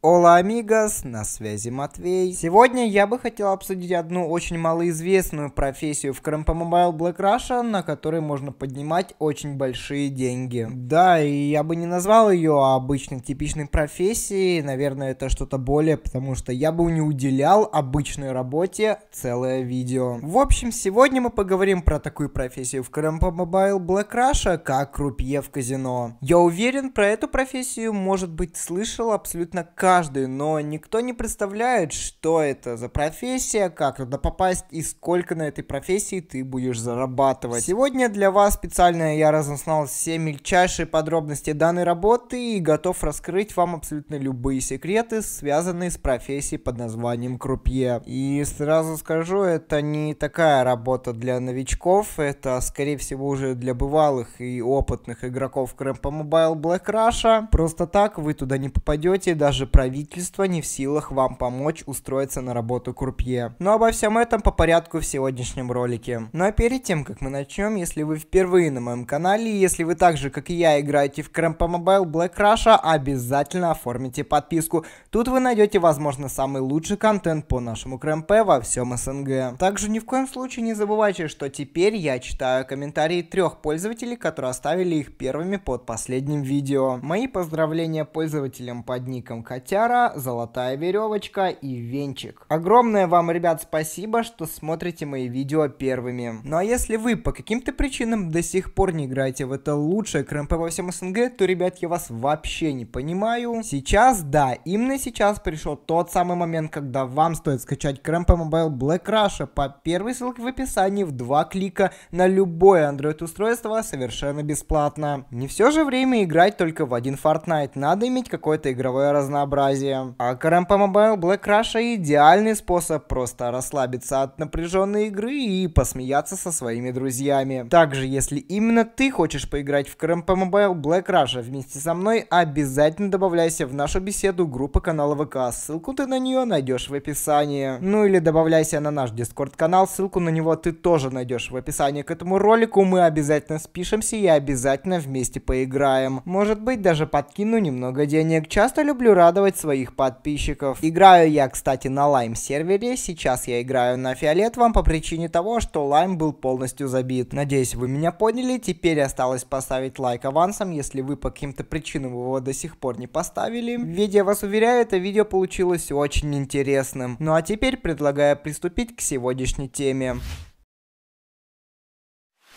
Ола, амигос, на связи Матвей. Сегодня я бы хотел обсудить одну очень малоизвестную профессию в Крымпа Mobile Black Russia, на которой можно поднимать очень большие деньги. Да, и я бы не назвал ее обычной типичной профессией, наверное, это что-то более, потому что я бы не уделял обычной работе целое видео. В общем, сегодня мы поговорим про такую профессию в Крымпа Mobile Black Russia, как крупье в казино. Я уверен, про эту профессию, может быть, слышал абсолютно каждый каждый, но никто не представляет, что это за профессия, как туда попасть и сколько на этой профессии ты будешь зарабатывать. Сегодня для вас специально я разузнал все мельчайшие подробности данной работы и готов раскрыть вам абсолютно любые секреты, связанные с профессией под названием крупье. И сразу скажу, это не такая работа для новичков, это скорее всего уже для бывалых и опытных игроков Крэмпа Mobile Black Russia. Просто так вы туда не попадете, даже правительство не в силах вам помочь устроиться на работу курпье. Но обо всем этом по порядку в сегодняшнем ролике. Ну а перед тем, как мы начнем, если вы впервые на моем канале, если вы так же, как и я, играете в Крэмпа Мобайл Black Russia, обязательно оформите подписку. Тут вы найдете, возможно, самый лучший контент по нашему Крэмпе во всем СНГ. Также ни в коем случае не забывайте, что теперь я читаю комментарии трех пользователей, которые оставили их первыми под последним видео. Мои поздравления пользователям под ником Катя котяра, золотая веревочка и венчик. Огромное вам, ребят, спасибо, что смотрите мои видео первыми. Ну а если вы по каким-то причинам до сих пор не играете в это лучшее КРМП во всем СНГ, то, ребят, я вас вообще не понимаю. Сейчас, да, именно сейчас пришел тот самый момент, когда вам стоит скачать КРМП мобайл Black Раша. по первой ссылке в описании в два клика на любое Android устройство совершенно бесплатно. Не все же время играть только в один Fortnite, надо иметь какое-то игровое разнообразие разнообразия. А КРМП Mobile Black Russia идеальный способ просто расслабиться от напряженной игры и посмеяться со своими друзьями. Также, если именно ты хочешь поиграть в КРМП Mobile Black Russia вместе со мной, обязательно добавляйся в нашу беседу группы канала ВК. Ссылку ты на нее найдешь в описании. Ну или добавляйся на наш Дискорд канал, ссылку на него ты тоже найдешь в описании к этому ролику. Мы обязательно спишемся и обязательно вместе поиграем. Может быть даже подкину немного денег. Часто люблю радовать поддерживать своих подписчиков. Играю я, кстати, на лайм сервере, сейчас я играю на Фиолет вам по причине того, что лайм был полностью забит. Надеюсь, вы меня поняли, теперь осталось поставить лайк авансом, если вы по каким-то причинам его до сих пор не поставили. Ведь я вас уверяю, это видео получилось очень интересным. Ну а теперь предлагаю приступить к сегодняшней теме.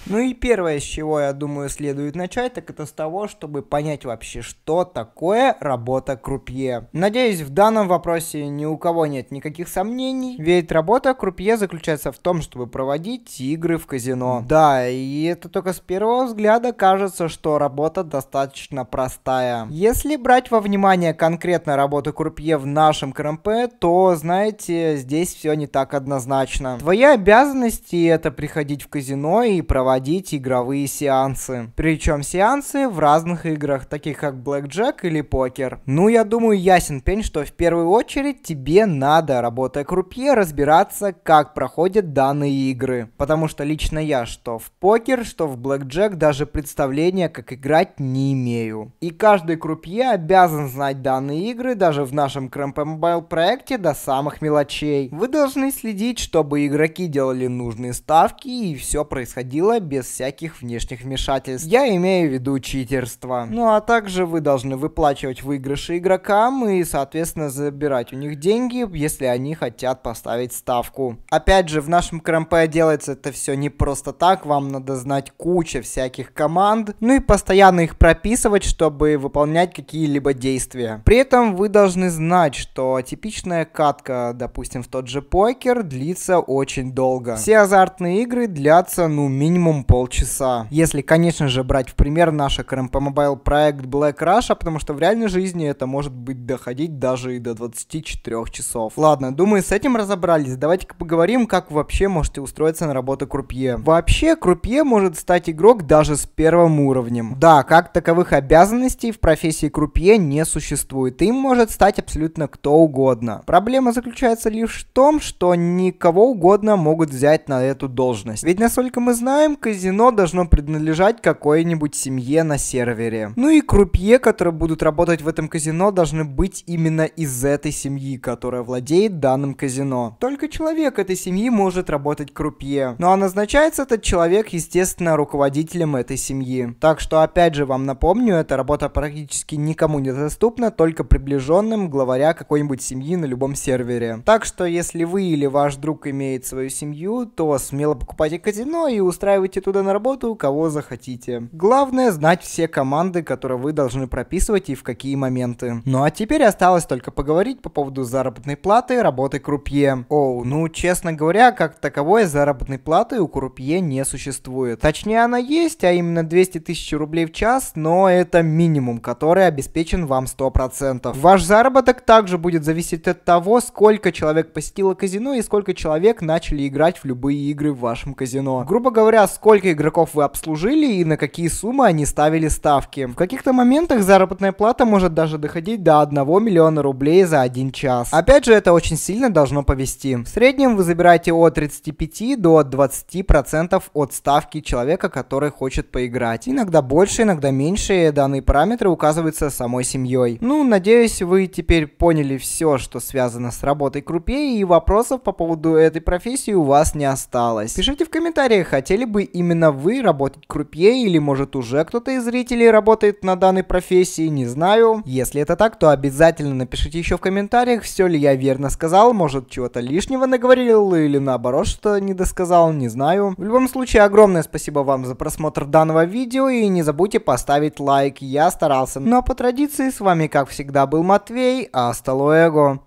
Ну и первое, с чего, я думаю, следует начать, так это с того, чтобы понять вообще, что такое работа крупье. Надеюсь, в данном вопросе ни у кого нет никаких сомнений, ведь работа крупье заключается в том, чтобы проводить игры в казино. Да, и это только с первого взгляда кажется, что работа достаточно простая. Если брать во внимание конкретно работу крупье в нашем КРМП, то, знаете, здесь все не так однозначно. Твои обязанности это приходить в казино и проводить проводить игровые сеансы. Причем сеансы в разных играх, таких как Blackjack или покер. Ну, я думаю, ясен пень, что в первую очередь тебе надо, работая крупье, разбираться, как проходят данные игры. Потому что лично я, что в покер, что в Blackjack даже представления, как играть, не имею. И каждый крупье обязан знать данные игры даже в нашем Cramp Mobile проекте до самых мелочей. Вы должны следить, чтобы игроки делали нужные ставки и все происходило без всяких внешних вмешательств. Я имею в виду читерство. Ну а также вы должны выплачивать выигрыши игрокам и, соответственно, забирать у них деньги, если они хотят поставить ставку. Опять же, в нашем КРМП делается это все не просто так, вам надо знать куча всяких команд, ну и постоянно их прописывать, чтобы выполнять какие-либо действия. При этом вы должны знать, что типичная катка, допустим, в тот же покер, длится очень долго. Все азартные игры длятся, ну, минимум минимум полчаса. Если, конечно же, брать в пример наш КРМП Mobile проект Black Russia, потому что в реальной жизни это может быть доходить даже и до 24 часов. Ладно, думаю, с этим разобрались. Давайте-ка поговорим, как вы вообще можете устроиться на работу крупье. Вообще, крупье может стать игрок даже с первым уровнем. Да, как таковых обязанностей в профессии крупье не существует. Им может стать абсолютно кто угодно. Проблема заключается лишь в том, что никого угодно могут взять на эту должность. Ведь насколько мы знаем, казино должно принадлежать какой-нибудь семье на сервере. Ну и крупье, которые будут работать в этом казино, должны быть именно из этой семьи, которая владеет данным казино. Только человек этой семьи может работать крупье. Ну а назначается этот человек, естественно, руководителем этой семьи. Так что, опять же, вам напомню, эта работа практически никому не доступна, только приближенным главаря какой-нибудь семьи на любом сервере. Так что, если вы или ваш друг имеет свою семью, то смело покупайте казино и устраивайте устраивайте туда на работу, кого захотите. Главное знать все команды, которые вы должны прописывать и в какие моменты. Ну а теперь осталось только поговорить по поводу заработной платы работы крупье. Оу, ну честно говоря, как таковой заработной платы у крупье не существует. Точнее она есть, а именно 200 тысяч рублей в час, но это минимум, который обеспечен вам 100%. Ваш заработок также будет зависеть от того, сколько человек посетило казино и сколько человек начали играть в любые игры в вашем казино. Грубо говоря, сколько игроков вы обслужили и на какие суммы они ставили ставки. В каких-то моментах заработная плата может даже доходить до 1 миллиона рублей за один час. Опять же, это очень сильно должно повести. В среднем вы забираете от 35 до 20% процентов от ставки человека, который хочет поиграть. Иногда больше, иногда меньше. Данные параметры указываются самой семьей. Ну, надеюсь, вы теперь поняли все, что связано с работой крупей и вопросов по поводу этой профессии у вас не осталось. Пишите в комментариях, хотели бы именно вы работать крупье или может уже кто-то из зрителей работает на данной профессии, не знаю. Если это так, то обязательно напишите еще в комментариях, все ли я верно сказал, может чего-то лишнего наговорил или наоборот что не досказал, не знаю. В любом случае, огромное спасибо вам за просмотр данного видео и не забудьте поставить лайк, я старался. Ну а по традиции с вами как всегда был Матвей, а стало эго.